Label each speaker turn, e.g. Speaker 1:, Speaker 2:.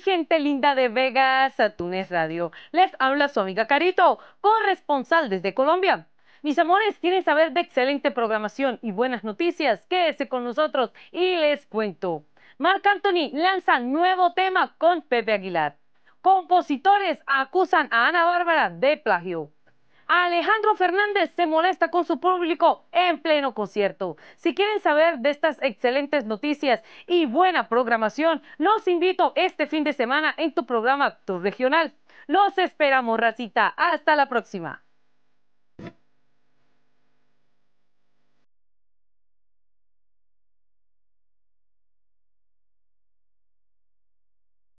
Speaker 1: gente linda de Vegas, a Radio. Les habla su amiga Carito, corresponsal desde Colombia. Mis amores, quieren saber de excelente programación y buenas noticias. Quédese con nosotros y les cuento. Marc Anthony lanza nuevo tema con Pepe Aguilar. Compositores acusan a Ana Bárbara de plagio. Alejandro Fernández se molesta con su público en pleno concierto. Si quieren saber de estas excelentes noticias y buena programación, los invito este fin de semana en tu programa tu Regional. Los esperamos, racita. Hasta la próxima.